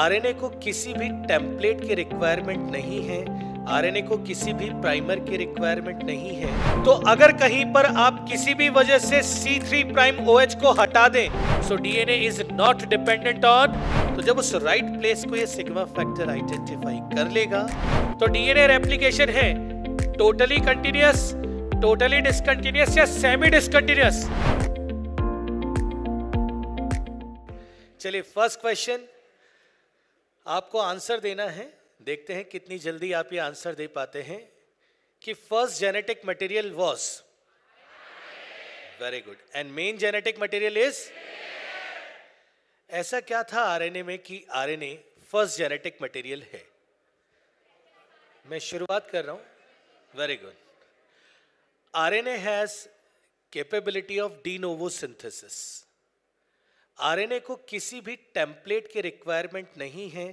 RNA को किसी भी टेम्पलेट के रिक्वायरमेंट नहीं है आरएनए को किसी भी प्राइमर की रिक्वायरमेंट नहीं है तो अगर कहीं पर आप किसी भी वजह से C three prime O OH को हटा दें so DNA is not dependent on तो जब उस राइट right प्लेस को ये सिग्मा फैक्टर आइडेंटिफाई कर लेगा तो डीएनए रेप्लिकेशन है टोटली कंटिन्यूस टोटली डिसकंटिन्यूस या सेमी डिसकंटिन्यूस चलिए फर्स्ट क्वेश्चन आपको आंसर देना है देखते हैं कितनी जल्दी आप ये आंसर दे पाते हैं कि first genetic material was very good and main genetic material is ऐसा क्या था आरएनए में कि आरएनए फर्स्ट जेनेटिक मटेरियल है मैं शुरुआत कर रहा हूं very good RNA has capability of de novo synthesis RNA को किसी भी टेम्पलेट के रिक्वायरमेंट नहीं है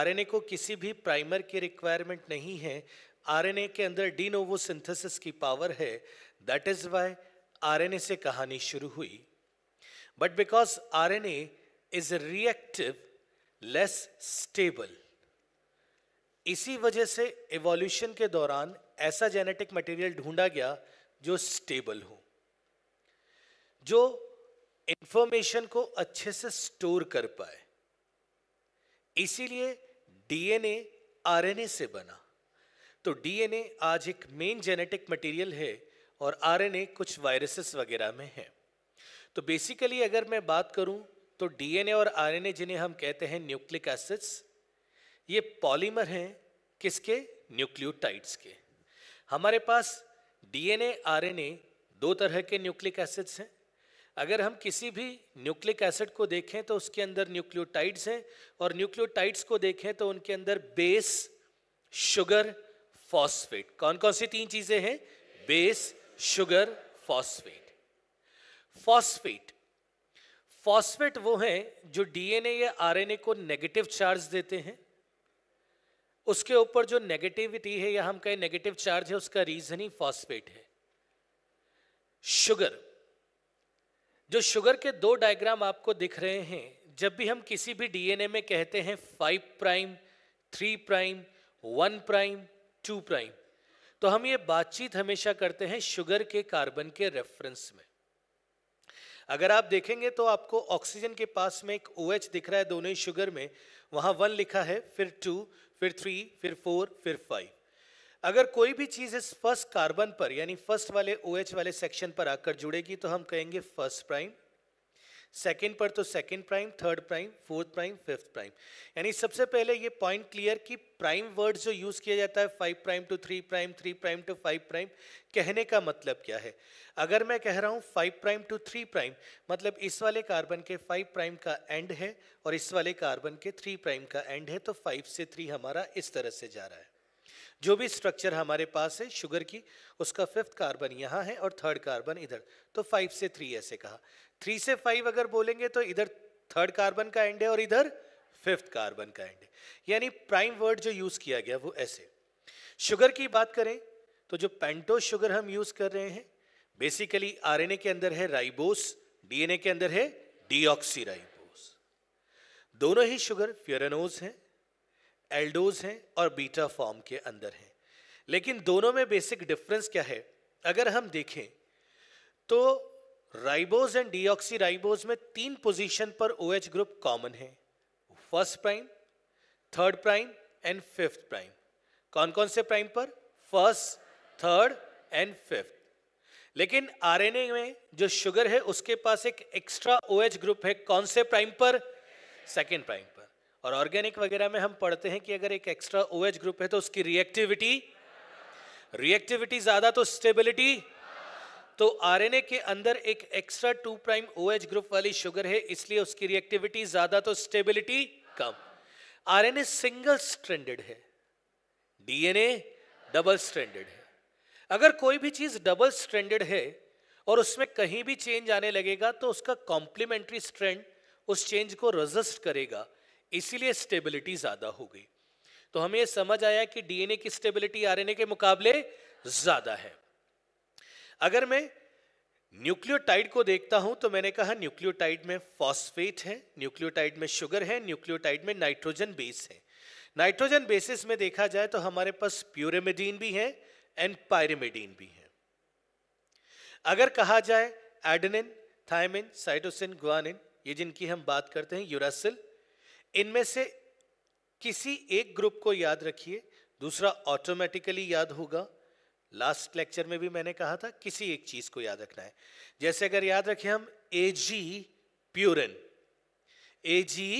आरएनए को किसी भी प्राइमर के रिक्वायरमेंट नहीं है आरएनए के अंदर डी नोवो सिंथेसिस की पावर है दैट इज वाई आरएनए से कहानी शुरू हुई but because RNA is reactive less stable इसी वजह से एवोल्यूशन के दौरान ऐसा जेनेटिक मटेरियल ढूंढा गया जो स्टेबल हो जो इंफॉर्मेशन को अच्छे से स्टोर कर पाए इसीलिए डीएनए आरएनए से बना तो डीएनए आज एक मेन जेनेटिक मटेरियल है और आरएनए कुछ वायरसेस वगैरह में है तो बेसिकली अगर मैं बात करूं तो डीएनए और आरएनए जिन्हें हम कहते हैं न्यूक्लिक एसिड्स ये पॉलीमर हैं किसके न्यूक्लियोटाइड्स के हमारे पास डीएनए आरएनए दो तरह के न्यूक्लिक एसिड्स हैं अगर हम किसी भी न्यूक्लिक एसिड को देखें तो उसके अंदर न्यूक्लियोटाइड्स हैं और न्यूक्लियोटाइड्स को देखें तो उनके अंदर बेस शुगर फॉस्फेट कौन कौन सी तीन चीजें हैं base sugar phosphate phosphate phosphate वो हैं जो डीएनए या आरएनए को नेगेटिव चार्ज देते हैं उसके ऊपर जो नेगेटिविटी है या हम कहें नेगेटिव चार्ज है उसका रीजन ही फॉस्फेट है शुगर जो शुगर के दो डायग्राम आपको दिख रहे हैं जब भी हम किसी भी डीएनए में कहते हैं five prime three prime one prime two prime तो हम ये बातचीत हमेशा करते हैं शुगर के कार्बन के रेफरेंस में अगर आप देखेंगे तो आपको ऑक्सीजन के पास में एक ओ OH दिख रहा है दोनों ही शुगर में वहां वन लिखा है फिर टू फिर थ्री फिर फोर फिर फाइव अगर कोई भी चीज़ इस फर्स्ट कार्बन पर यानी फर्स्ट वाले ओ OH वाले सेक्शन पर आकर जुड़ेगी तो हम कहेंगे फर्स्ट प्राइम सेकेंड पर तो second prime third prime fourth prime fifth prime यानी सबसे पहले ये पॉइंट क्लियर कि प्राइम वर्ड जो यूज़ किया जाता है five prime to three prime three prime to five prime कहने का मतलब क्या है अगर मैं कह रहा हूँ five prime to three prime मतलब इस वाले कार्बन के फाइव प्राइम का एंड है और इस वाले कार्बन के थ्री प्राइम का एंड है तो फाइव से थ्री हमारा इस तरह से जा रहा है जो भी स्ट्रक्चर हमारे पास है शुगर की उसका फिफ्थ कार्बन यहाँ है और थर्ड कार्बन इधर तो फाइव से थ्री ऐसे कहा थ्री से फाइव अगर बोलेंगे तो इधर थर्ड कार्बन का एंड है और इधर फिफ्थ कार्बन का एंड है यानी प्राइम वर्ड जो यूज किया गया वो ऐसे शुगर की बात करें तो जो पेंटो शुगर हम यूज कर रहे हैं बेसिकली आर के अंदर है राइबोस डीएनए के अंदर है डीऑक्सी दोनों ही शुगर फ्यूरनोज हैं एल्डोज हैं और बीटा फॉर्म के अंदर हैं लेकिन दोनों में बेसिक डिफरेंस क्या है अगर हम देखें तो राइबोज एंड डीऑक्सी राइबोज में तीन पोजीशन पर ओ OH ग्रुप कॉमन है first prime third prime and fifth prime कौन कौन से प्राइम पर फर्स्ट थर्ड एंड फिफ्थ लेकिन आरएनए में जो शुगर है उसके पास एक एक्स्ट्रा ओएच ग्रुप है कौन से प्राइम पर सेकेंड प्राइम और ऑर्गेनिक वगैरह में हम पढ़ते हैं कि अगर एक एक्स्ट्रा ओ OH ग्रुप है तो उसकी रिएक्टिविटी रिएक्टिविटी ज्यादा तो स्टेबिलिटी तो आरएनए के अंदर एक extra two prime OH group वाली शुगर है इसलिए उसकी रिएक्टिविटी ज्यादा तो स्टेबिलिटी कम आरएनए सिंगल स्ट्रैंडेड है डीएनए डबल स्ट्रैंडेड है अगर कोई भी चीज डबल स्ट्रैंडेड है और उसमें कहीं भी चेंज आने लगेगा तो उसका कॉम्प्लीमेंट्री स्ट्रेंड उस चेंज को रजिस्ट करेगा इसीलिए स्टेबिलिटी ज्यादा हो गई तो हमें यह समझ आया कि डीएनए की स्टेबिलिटी आरएनए के मुकाबले ज्यादा है अगर मैं न्यूक्लियोटाइड को देखता हूं तो मैंने कहा न्यूक्लियोटाइड में फॉस्फेट है न्यूक्लियोटाइड में शुगर है न्यूक्लियोटाइड में नाइट्रोजन बेस है नाइट्रोजन बेसिस में देखा जाए तो हमारे पास प्यूरेमिडीन भी है एंड पायरेमिडीन भी है अगर कहा जाए एडनिन थायमिन साइटोसिन ग्वानिन ये जिनकी हम बात करते हैं यूरासिल इनमें से किसी एक ग्रुप को याद रखिए दूसरा ऑटोमेटिकली याद होगा लास्ट लेक्चर में भी मैंने कहा था किसी एक चीज को याद रखना है जैसे अगर याद रखें हम A G purine A G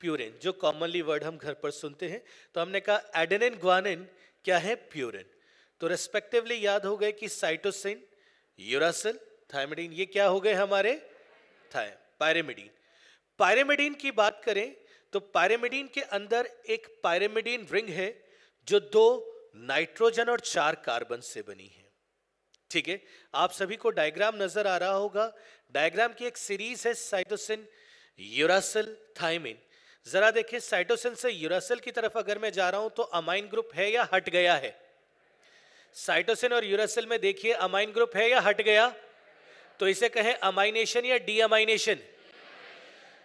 purine जो कॉमनली वर्ड हम घर पर सुनते हैं तो हमने कहा एडेनिन ग्वानिन क्या है प्यूरिन तो रेस्पेक्टिवली याद हो गए कि साइटोसिन यूरासिल थायमिडीन ये क्या हो गए हमारे थाय पायरेमिडीन पायरेमिडीन की बात करें तो पायरेमिडीन के अंदर एक पायरेमिडीन रिंग है जो दो नाइट्रोजन और चार कार्बन से बनी है ठीक है आप सभी को डायग्राम नजर आ रहा होगा डायग्राम की एक सीरीज है साइटोसिन यूरासिल थाइमिन जरा देखिए साइटोसिन से यूरासिल की तरफ अगर मैं जा रहा हूं तो अमाइन ग्रुप है या हट गया है साइटोसिन और यूरासिल में देखिए अमाइन ग्रुप है या हट गया तो इसे कहें अमाइनेशन या अमाइनेशन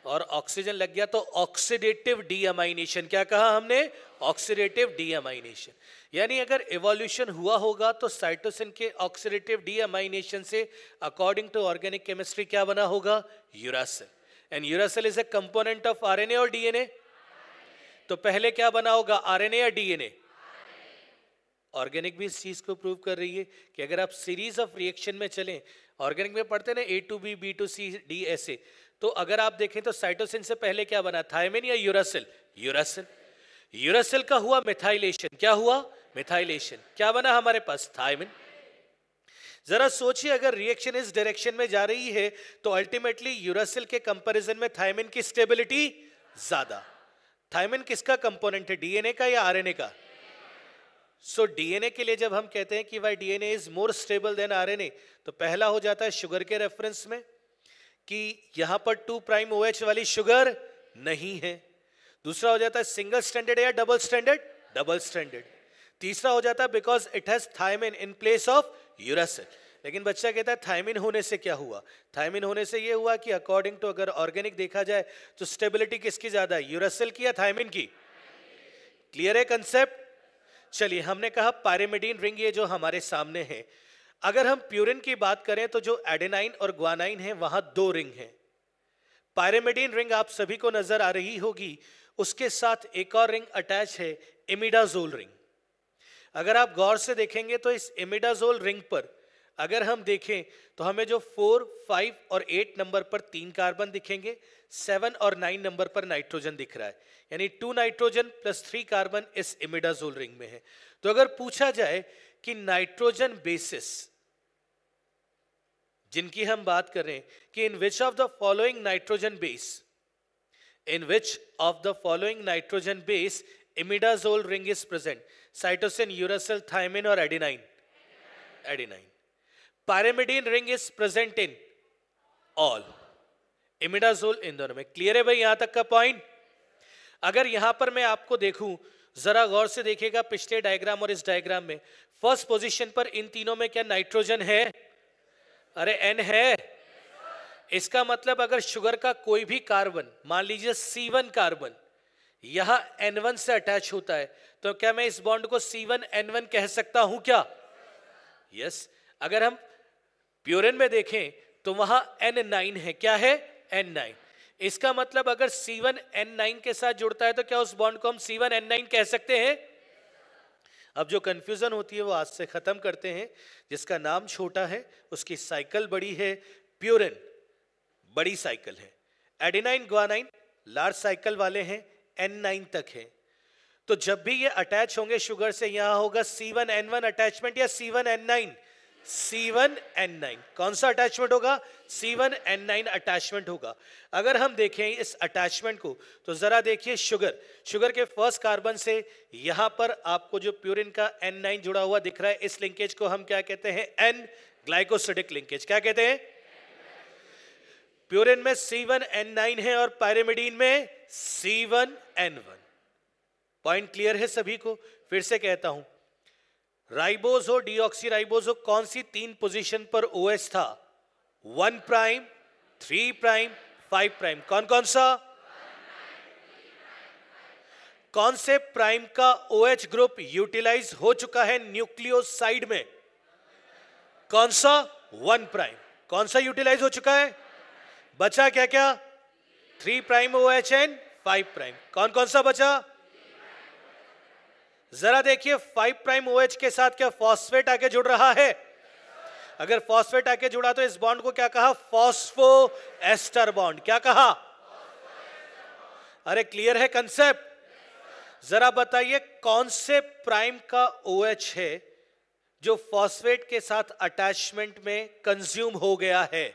और ऑक्सीजन लग गया तो ऑक्सीडेटिव डीएमाइनेशन क्या कहा हमने ऑक्सीडेटिव डीएमाइनेशन यानी अगर एवोल्यूशन हुआ होगा तो साइटोसिन के ऑक्सीडेटिव डीएमाइनेशन से अकॉर्डिंग टू ऑर्गेनिक केमिस्ट्री क्या बना होगा uracil and uracil is a component of RNA और डीएनए तो पहले क्या बना होगा आरएनए या डीएनए ऑर्गेनिक भी इस चीज को प्रूव कर रही है कि अगर आप सीरीज ऑफ रिएक्शन में चलें ऑर्गेनिक में पढ़ते ना A to B B to C D ऐसे तो अगर आप देखें तो साइटोसिन से पहले क्या बना थायमिन या यूरासिल यूरासिल यूरासिल का हुआ मिथाइलेशन क्या हुआ मिथाइलेशन क्या बना हमारे पास थायमिन जरा सोचिए अगर रिएक्शन इस डायरेक्शन में जा रही है तो अल्टीमेटली यूरासिल के कंपैरिजन में थायमिन की स्टेबिलिटी ज्यादा थायमिन किसका कंपोनेंट है डीएनए का या आरएनए का सो so, डीएनए के लिए जब हम कहते हैं कि भाई DNA is more stable than RNA तो पहला हो जाता है शुगर के रेफरेंस में कि यहां पर टू प्राइम ओ OH वाली शुगर नहीं है दूसरा हो जाता है सिंगल स्टैंडर्ड या डबल स्टैंडर्ड डबल स्टैंडर्ड तीसरा हो जाता है because it has thymine in place of uracil लेकिन बच्चा कहता है थायमिन होने से क्या हुआ थायमिन होने से यह हुआ कि अकॉर्डिंग टू अगर ऑर्गेनिक देखा जाए तो स्टेबिलिटी किसकी ज्यादा है यूरासिल की या थायमिन की क्लियर है कंसेप्ट चलिए हमने कहा पायरेमिडीन रिंग ये जो हमारे सामने है अगर हम प्यूरिन की बात करें तो जो एडेनाइन और ग्वानाइन है वहां दो रिंग है पायरेमिडिन रिंग आप सभी को नजर आ रही होगी उसके साथ एक और रिंग अटैच है इमिडाजोल रिंग अगर आप गौर से देखेंगे तो इस इमिडाजोल रिंग पर अगर हम देखें तो हमें जो फोर फाइव और एट नंबर पर तीन कार्बन दिखेंगे सेवन और नाइन नंबर पर नाइट्रोजन दिख रहा है यानी two nitrogen plus three carbon इस इमिडाजोल रिंग में है तो अगर पूछा जाए कि नाइट्रोजन बेसिस जिनकी हम बात करें कि in which of the following nitrogen base in which of the following nitrogen base imidazole ring is present cytosine uracil thymine और adenine adenine pyrimidine ring is present in all imidazole in दोनों में clear है भाई यहां तक का point अगर यहां पर मैं आपको देखूं जरा गौर से देखेगा पिछले डायग्राम और इस डायग्राम में फर्स्ट पोजीशन पर इन तीनों में क्या नाइट्रोजन है अरे एन है इसका मतलब अगर शुगर का कोई भी कार्बन मान लीजिए सी वन कार्बन यह एन वन से अटैच होता है तो क्या मैं इस बॉन्ड को सी वन एन वन कह सकता हूं क्या यस yes. अगर हम प्योरन में देखें तो वहां एन नाइन है क्या है एन नाइन इसका मतलब अगर सी वन एन नाइन के साथ जुड़ता है तो क्या उस बॉन्ड को हम सी वन एन नाइन कह सकते हैं अब जो कन्फ्यूज़न होती है वो आज से ख़त्म करते हैं जिसका नाम छोटा है उसकी साइकिल बड़ी है प्यूरिन बड़ी साइकिल है एडिनाइन ग्वानाइन लार्ज साइकिल वाले हैं एन नाइन तक है तो जब भी ये अटैच होंगे शुगर से यहां होगा C one N one attachment या C one N nine C one N nine कौन सा अटैचमेंट होगा सी वन अटैचमेंट होगा अगर हम देखें इस अटैचमेंट को तो ज़रा देखिए शुगर शुगर के फर्स्ट कार्बन से यहां पर आपको जो प्यूरिन का N9 जुड़ा हुआ दिख रहा है इस लिंकेज को हम क्या कहते हैं N ग्लाइकोसिडिक लिंकेज क्या कहते हैं प्यूरिन में सी वन है और पायरेमिडीन में सी वन पॉइंट क्लियर है सभी को फिर से कहता हूं राइबोज हो डीऑक्सी राइबोज हो कौन सी तीन पोजिशन पर ओ था one prime three prime five prime कौन कौन सा कौन से प्राइम का ओ एच ग्रुप यूटिलाइज हो चुका है न्यूक्लियोसाइड में कौन सा वन प्राइम कौन सा यूटिलाइज हो चुका है बचा क्या क्या three prime O H and five prime कौन कौन सा बचा जरा देखिए फाइव प्राइम ओ एच के साथ क्या फॉस्फेट आगे जुड़ रहा है अगर फॉस्फेट आके जुड़ा तो इस बॉन्ड को क्या कहा फॉस्फो एस्टर बॉन्ड क्या कहा अरे क्लियर है कंसेप्ट जरा बताइए कौन से प्राइम का ओ OH है जो फॉस्फेट के साथ अटैचमेंट में कंज्यूम हो गया है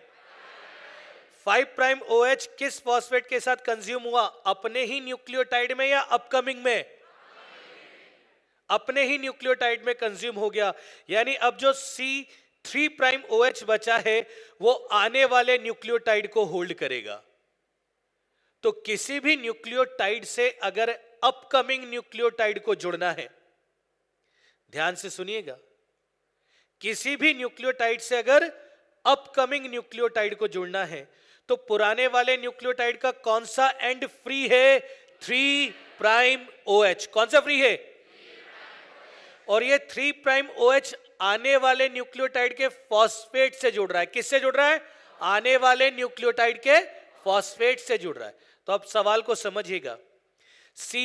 फाइव प्राइम ओ OH किस फॉस्फेट के साथ कंज्यूम हुआ अपने ही न्यूक्लियोटाइड में या अपकमिंग में अपने ही न्यूक्लियोटाइड में कंज्यूम हो गया यानी अब जो C three prime O H बचा है वो आने वाले न्यूक्लियोटाइड को होल्ड करेगा तो किसी भी न्यूक्लियोटाइड से अगर अपकमिंग न्यूक्लियोटाइड को जुड़ना है ध्यान से सुनिएगा किसी भी न्यूक्लियोटाइड से अगर अपकमिंग न्यूक्लियोटाइड को जुड़ना है तो पुराने वाले न्यूक्लियोटाइड का कौन सा एंड फ्री है थ्री प्राइम ओ एच कौन सा फ्री है और ये थ्री प्राइम ओ एच आने वाले न्यूक्लियोटाइड के फॉस्फेट से जुड़ रहा है किससे जुड़ रहा है आने वाले न्यूक्लियोटाइड के फॉस्फेट से जुड़ रहा है तो अब सवाल को समझिएगा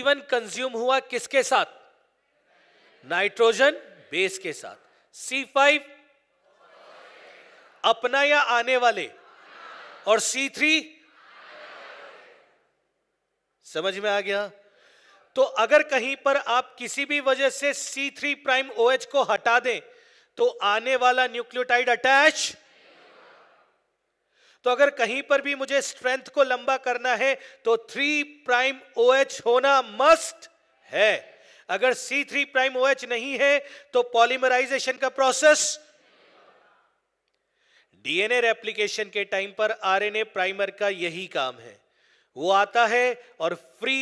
वन कंज्यूम हुआ किसके साथ नाइट्रोजन बेस के साथ सी फाइव अपना या आने वाले और सी थ्री समझ में आ गया तो अगर कहीं पर आप किसी भी वजह से C3 प्राइम OH को हटा दें तो आने वाला न्यूक्लियोटाइड अटैच तो अगर कहीं पर भी मुझे स्ट्रेंथ को लंबा करना है तो थ्री प्राइम ओ एच होना मस्ट है अगर C three prime O H नहीं है तो पॉलीमराइजेशन का प्रोसेस डीएनए रेप्लिकेशन के टाइम पर आरएनए प्राइमर का यही काम है वो आता है और free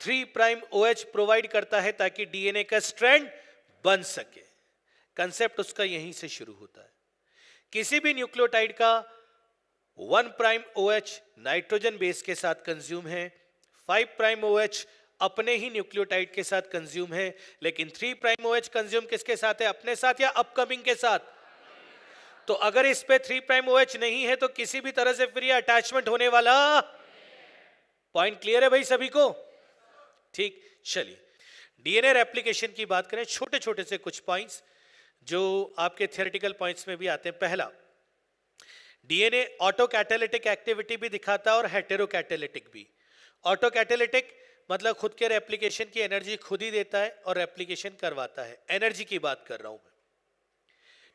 three prime O H provide करता है ताकि डीएनए का स्ट्रेंथ बन सके कंसेप्ट उसका यहीं से शुरू होता है किसी भी न्यूक्लियोटाइड का one prime O H nitrogen base के साथ कंज्यूम है फाइव प्राइम ओ एच अपने ही न्यूक्लियोटाइड के साथ कंज्यूम है लेकिन three prime O H consume किसके साथ है अपने साथ या अपकमिंग के साथ तो अगर इस पे थ्री प्राइम ओ एच नहीं है तो किसी भी तरह से फिर यह अटैचमेंट होने वाला पॉइंट क्लियर है भाई सभी को ठीक चलिए डीएनए रेप्लीकेशन की बात करें छोटे छोटे से कुछ पॉइंट्स जो आपके थियोरिटिकल पॉइंट्स में भी आते हैं पहला डीएनए ऑटो कैटेलिटिक एक्टिविटी भी दिखाता है और हेटेरो कैटेलिटिक भी ऑटो कैटेलिटिक मतलब खुद के रेप्लीकेशन की एनर्जी खुद ही देता है और रेप्लीकेशन करवाता है एनर्जी की बात कर रहा हूं मैं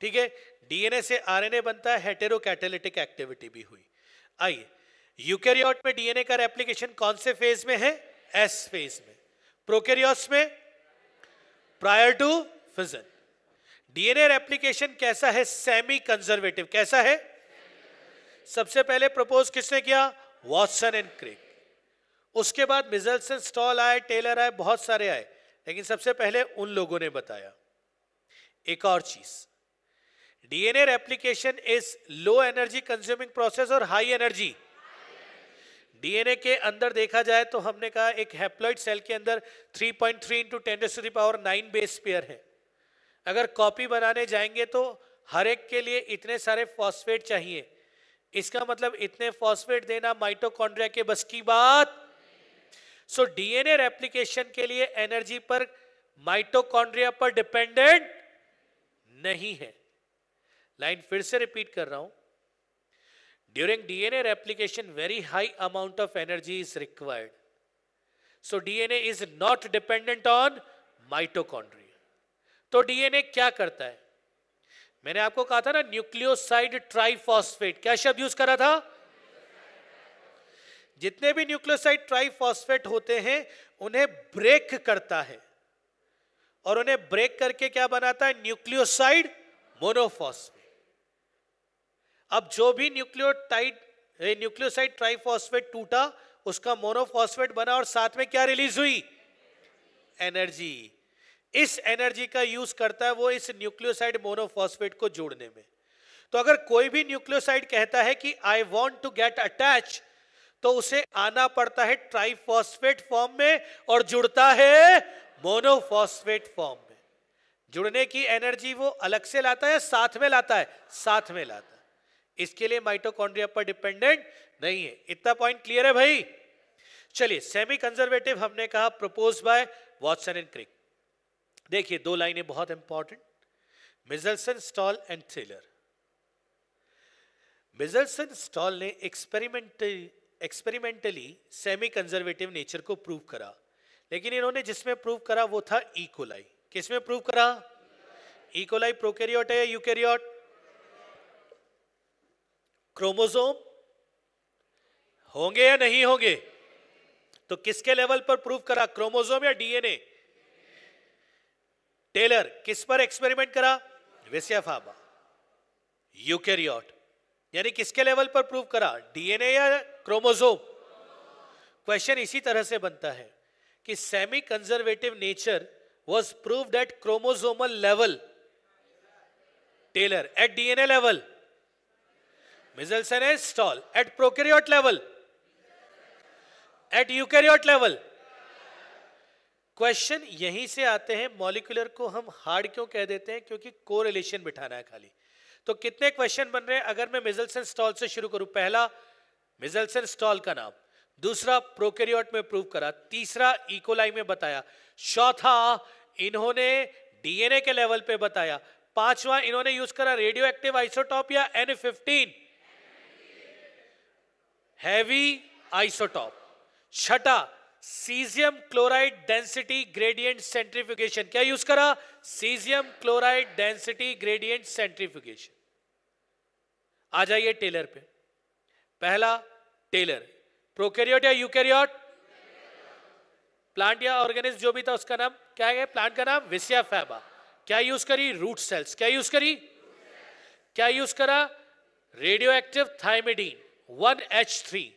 ठीक है डीएनए से आरएनए बनता है हेटेरो कैटेलिटिक एक्टिविटी भी हुई आइए यूकेरियोट में डीएनए का रेप्लीकेशन कौन से फेज में है एस फेज में प्रोकेरियोस में prior to fission DNA replication कैसा है सेमी कंजर्वेटिव कैसा है सबसे पहले प्रपोज किसने किया वॉटसन एंड क्रिक उसके बाद मिजल्सन स्टॉल आए टेलर आए बहुत सारे आए लेकिन सबसे पहले उन लोगों ने बताया एक और चीज DNA application is low energy consuming process और हाई एनर्जी डीएनए के अंदर देखा जाए तो हमने कहा एक हैप्लॉइड सेल के अंदर 3.3 point three into ten power nine base pair है अगर कॉपी बनाने जाएंगे तो हर एक के लिए इतने सारे फॉस्फेट चाहिए इसका मतलब इतने फॉस्फेट देना माइटोकॉन्ड्रिया के बस की बात सो डीएनए रेप्लिकेशन के लिए एनर्जी पर माइटोकॉन्ड्रिया पर डिपेंडेंट नहीं है लाइन फिर से रिपीट कर रहा हूं during DNA replication very high amount of energy is required so DNA is not dependent on mitochondria तो डीएनए क्या करता है मैंने आपको कहा था ना न्यूक्लियोसाइड ट्राइफॉस्फेट क्या शब्द यूज करा था जितने भी न्यूक्लियोसाइड ट्राइफॉस्फेट होते हैं उन्हें ब्रेक करता है और उन्हें ब्रेक करके क्या बनाता है न्यूक्लियोसाइड मोनोफॉस्फेट अब जो भी न्यूक्लियोटाइड न्यूक्लियोसाइड ट्राइफॉस्फेट टूटा उसका मोनोफॉस्फेट बना और साथ में क्या रिलीज हुई एनर्जी इस एनर्जी का यूज करता है वो इस न्यूक्लियोसाइड मोनोफॉस्फेट को जोड़ने में तो अगर कोई भी न्यूक्लियोसाइड कहता है कि I want to get attach तो उसे आना पड़ता है ट्राइफॉस्फेट फॉर्म में और जुड़ता है मोनोफॉस्फेट फॉर्म में जुड़ने की एनर्जी वो अलग से लाता है साथ में लाता है साथ में लाता है इसके लिए माइटोकॉन्ड्रिया पर डिपेंडेंट नहीं है इतना पॉइंट क्लियर है भाई चलिए सेमी कंजर्वेटिव हमने कहा propose by Watson and Crick देखिए दो लाइनें बहुत इंपॉर्टेंट मिजल्सन स्टॉल एंड थ्रिलर मिजल्सन स्टॉल ने experimental experimentally semi conservative nature को प्रूव करा लेकिन इन्होंने जिसमें प्रूव करा वो था इकोलाई e. किसमें प्रूव करा इकोलाई प्रोकैरियोट है या यूकैरियोट क्रोमोसोम होंगे या नहीं होंगे तो किसके लेवल पर प्रूव करा क्रोमोसोम या डीएनए टेलर किस पर एक्सपेरिमेंट करा वेसियाफाबा यूकेरियोट यानी किसके लेवल पर प्रूव करा डीएनए या क्रोमोजोम क्वेश्चन इसी तरह से बनता है कि semi conservative nature was proved at chromosomal level Taylor at DNA level Meselson and Stahl at prokaryote level at eukaryote level question यहीं से आते हैं मॉलिकुलर को हम हार्ड क्यों कह देते हैं क्योंकि कोरिलेशन बिठाना है खाली तो कितने क्वेश्चन बन रहे हैं अगर मैं मिजल्सन स्टॉल से शुरू करूं पहला मिजल्सन स्टॉल का नाम दूसरा प्रोकेरियोट में प्रूव करा तीसरा इकोलाई e में बताया चौथा इन्होंने डीएनए के लेवल पे बताया पांचवा इन्होंने यूज करा रेडियो एक्टिव आइसोटॉप या एन फिफ्टीन हैवी आइसोटॉप छठा caesium chloride density gradient centrification क्या यूज करा caesium chloride density gradient centrification आ जाइए टेलर पे पहला टेलर प्रोकैरियोट या यूकैरियोट प्लांट या ऑर्गेनिज जो भी था उसका नाम क्या है प्लांट का नाम विसिया फैबा क्या यूज करी रूट सेल्स क्या यूज करी क्या यूज करा radio active thymidine one H three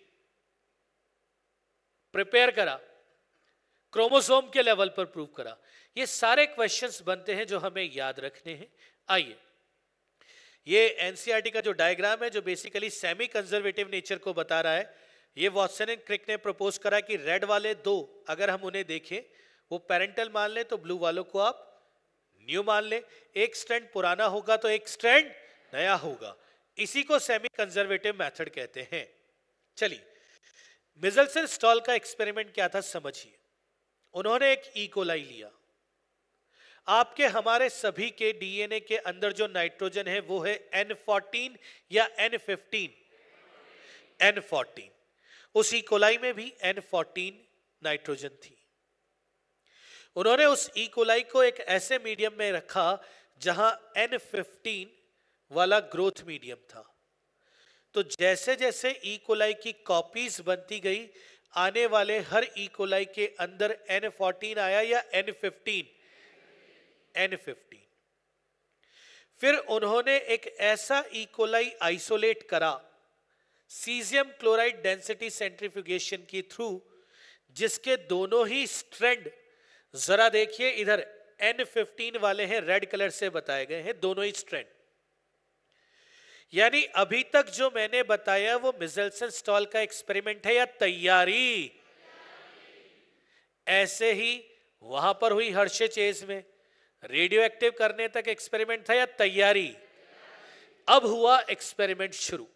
prepare करा क्रोमोसोम के लेवल पर प्रूव करा ये सारे क्वेश्चंस बनते हैं जो हमें याद रखने हैं आइए ये एनसीईआरटी e का जो डायग्राम है जो बेसिकली सेमी कंजर्वेटिव नेचर को बता रहा है ये वॉटसन एंड क्रिक ने प्रपोज करा कि रेड वाले दो अगर हम उन्हें देखें वो पेरेंटल मान लें तो ब्लू वालों को आप न्यू मान लें एक स्ट्रैंड पुराना होगा तो एक स्ट्रैंड नया होगा इसी को सेमी कंजर्वेटिव मेथड कहते हैं चलिए मिजल्सन स्टॉल का एक्सपेरिमेंट क्या था समझिए उन्होंने एक ईकोलाई लिया आपके हमारे सभी के डीएनए के अंदर जो नाइट्रोजन है वो है एन फोर्टीन या एन फिफ्टीन एन फोर्टीन उस इकोलाई में भी एन फोर्टीन नाइट्रोजन थी उन्होंने उस इकोलाई को एक ऐसे मीडियम में रखा जहां एन फिफ्टीन वाला ग्रोथ मीडियम था तो जैसे जैसे इकोलाई e. की कॉपीज बनती गई आने वाले हर इकोलाई e. के अंदर एन फोर्टीन आया या एन फिफ्टीन एन फिफ्टीन फिर उन्होंने एक ऐसा इकोलाई e. आइसोलेट करा सीजियम क्लोराइड डेंसिटी सेंट्रीफ्यूगेशन के थ्रू जिसके दोनों ही स्ट्रेंड जरा देखिए इधर N15 वाले हैं रेड कलर से बताए गए हैं दोनों ही स्ट्रेंड यानी अभी तक जो मैंने बताया वो मिजल्सन स्टॉल का एक्सपेरिमेंट है या तैयारी ऐसे ही वहां पर हुई हर्षे चेज में रेडियो एक्टिव करने तक एक्सपेरिमेंट था या तैयारी अब हुआ एक्सपेरिमेंट शुरू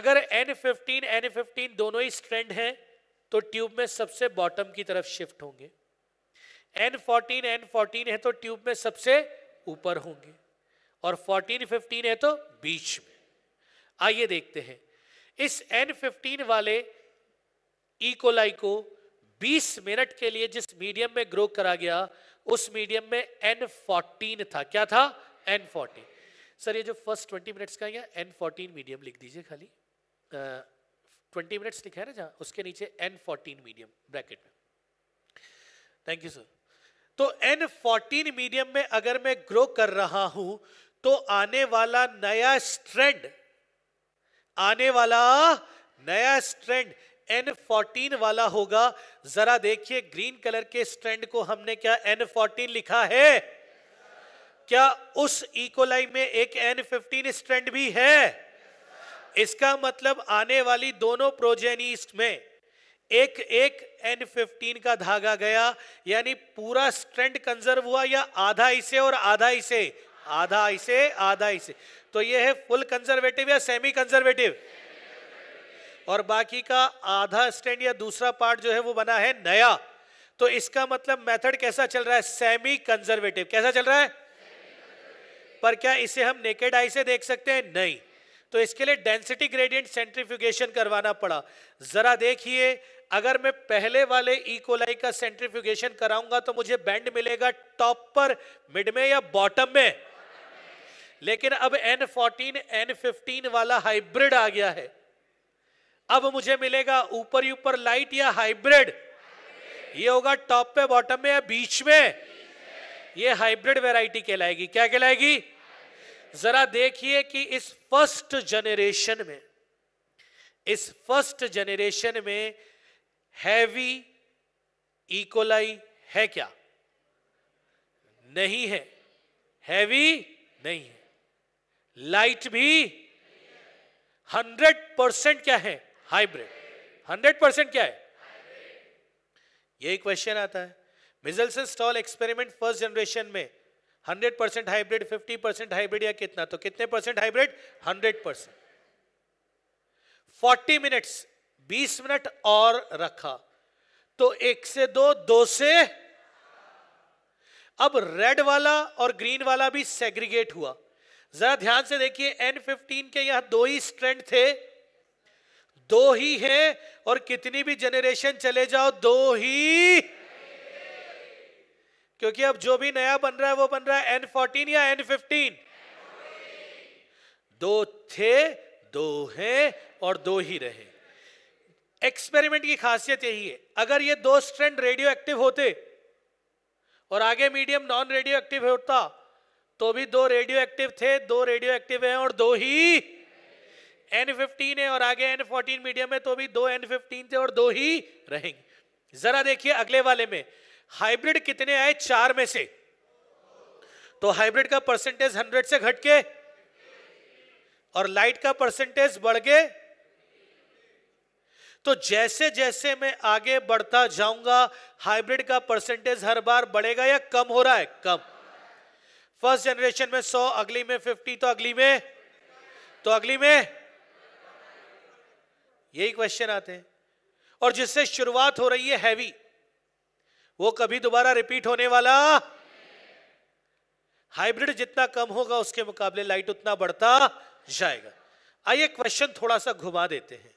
अगर N15 N15 दोनों ही स्ट्रेंड हैं तो ट्यूब में सबसे बॉटम की तरफ शिफ्ट होंगे N14 N14 है तो ट्यूब में सबसे ऊपर होंगे और 14 15 है तो बीच में आइए देखते हैं इस N15 वाले इकोलाई e को 20 मिनट के लिए जिस मीडियम में ग्रो करा गया उस मीडियम में N14 था क्या था N14 सर ये जो फर्स्ट 20 मिनट्स का गया N14 मीडियम लिख दीजिए खाली uh, 20 मिनट्स लिखा है ना जहां उसके नीचे N14 मीडियम ब्रैकेट में थैंक यू सर तो N14 मीडियम में अगर मैं ग्रो कर रहा हूं तो आने वाला नया स्ट्रेंड आने वाला नया स्ट्रेंड एन फोर्टीन वाला होगा जरा देखिए ग्रीन कलर के स्ट्रेंड को हमने क्या एन फोर्टीन लिखा है क्या उस इकोलाई में एक एन फिफ्टीन स्ट्रेंड भी है इसका मतलब आने वाली दोनों प्रोजेन में एक एक एन फिफ्टीन का धागा गया यानी पूरा स्ट्रेंड कंजर्व हुआ या आधा इसे और आधा इसे आधा इसे आधा इसे तो ये है फुल कंजर्वेटिव या सेमी कंजर्वेटिव और बाकी का आधा स्टैंड या दूसरा पार्ट जो है वो बना है नया तो इसका मतलब मेथड कैसा चल रहा है सेमी कंजर्वेटिव कैसा चल रहा है पर क्या इसे हम नेकेड आई से देख सकते हैं नहीं तो इसके लिए डेंसिटी ग्रेडियंट सेंट्रीफ्यूगेशन करवाना पड़ा जरा देखिए अगर मैं पहले वाले इकोलाई e. का सेंट्रीफ्यूगेशन कराऊंगा तो मुझे बैंड मिलेगा टॉप पर मिड में या बॉटम में लेकिन अब N14, N15 वाला हाइब्रिड आ गया है अब मुझे मिलेगा ऊपर ऊपर लाइट या हाइब्रिड ये होगा टॉप पे बॉटम में या बीच में ये हाइब्रिड वेराइटी कहलाएगी क्या कहलाएगी जरा देखिए कि इस फर्स्ट जनरेशन में इस फर्स्ट जनरेशन में हैवी इकोलाई e है क्या नहीं है हैवी नहीं है लाइट भी हंड्रेड परसेंट क्या है हाइब्रिड हंड्रेड परसेंट क्या है यही क्वेश्चन आता है Meselson Stahl experiment first generation में hundred percent hybrid fifty percent hybrid या कितना तो कितने percent hybrid hundred percent forty minutes बीस मिनट और रखा तो एक से दो दो से अब रेड वाला और ग्रीन वाला भी सेग्रीगेट हुआ जरा ध्यान से देखिए एन फिफ्टीन के यहां दो ही स्ट्रेंड थे दो ही हैं और कितनी भी जनरेशन चले जाओ दो ही क्योंकि अब जो भी नया बन रहा है वो बन रहा है एन फोर्टीन या एन फिफ्टीन दो थे दो हैं और दो ही रहे एक्सपेरिमेंट की खासियत यही है अगर ये दो स्ट्रेंड रेडियो एक्टिव होते और आगे मीडियम नॉन रेडियो एक्टिव होता तो भी दो रेडियो एक्टिव थे दो रेडियो एक्टिव हैं और दो ही एन फिफ्टीन है और आगे एन फोर्टीन मीडियम है तो भी दो एन फिफ्टीन थे और दो ही रहेंगे जरा देखिए अगले वाले में हाइब्रिड कितने आए चार में से तो हाइब्रिड का परसेंटेज हंड्रेड से घट के और लाइट का परसेंटेज बढ़ के तो जैसे जैसे मैं आगे बढ़ता जाऊंगा हाइब्रिड का परसेंटेज हर बार बढ़ेगा या कम हो रहा है कम फर्स्ट जनरेशन में सौ अगली में फिफ्टी तो अगली में तो अगली में यही क्वेश्चन आते हैं और जिससे शुरुआत हो रही है हैवी वो कभी दोबारा रिपीट होने वाला हाइब्रिड जितना कम होगा उसके मुकाबले लाइट उतना बढ़ता जाएगा आइए क्वेश्चन थोड़ा सा घुमा देते हैं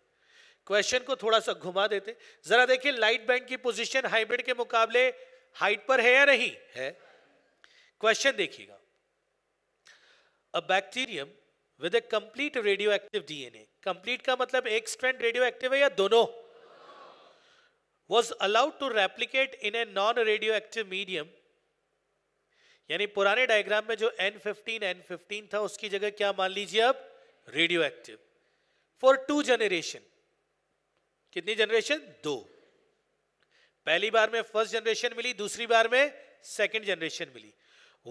क्वेश्चन को थोड़ा सा घुमा देते जरा देखिए लाइट बैंड की पोजीशन हाइब्रिड के मुकाबले हाइट पर है या नहीं है क्वेश्चन देखिएगा a bacterium with a complete radioactive DNA. Complete का मतलब एक strand radioactive है या दोनों? Was allowed to replicate in a non-radioactive medium. यानी पुराने डायग्राम में जो N15 N15 था उसकी जगह क्या मान लीजिए अब रेडियोएक्टिव फॉर टू जनरेशन कितनी जनरेशन दो पहली बार में फर्स्ट जनरेशन मिली दूसरी बार में सेकंड जनरेशन मिली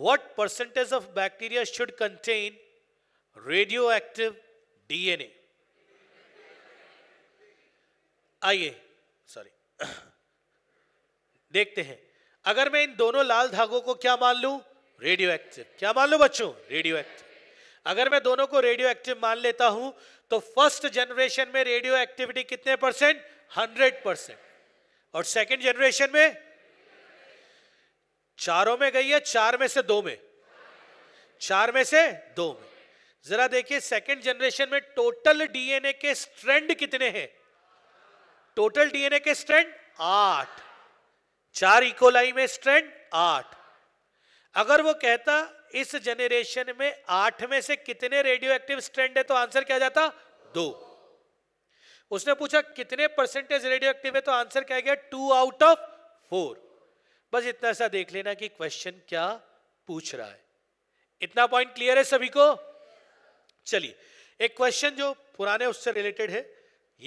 what percentage of bacteria should contain radioactive DNA? आइए सॉरी देखते हैं अगर मैं इन दोनों लाल धागों को क्या मान लू रेडियो एक्टिव क्या मान लू बच्चों रेडियो एक्टिव अगर मैं दोनों को रेडियो एक्टिव मान लेता हूं तो फर्स्ट जनरेशन में रेडियो एक्टिविटी कितने परसेंट हंड्रेड परसेंट और सेकेंड जनरेशन में चारों में गई है चार में से दो में चार में से दो में जरा देखिए सेकेंड जनरेशन में टोटल डीएनए के स्ट्रेंड कितने हैं टोटल डीएनए के स्ट्रेंड आठ चार इकोलाई e में स्ट्रेंड आठ अगर वो कहता इस जनरेशन में आठ में से कितने रेडियो एक्टिव स्ट्रेंड है तो आंसर क्या जाता दो उसने पूछा कितने परसेंटेज रेडियो एक्टिव है तो आंसर क्या गया टू आउट ऑफ फोर बस इतना सा देख लेना कि क्वेश्चन क्या पूछ रहा है इतना पॉइंट क्लियर है सभी को चलिए एक क्वेश्चन जो पुराने उससे रिलेटेड है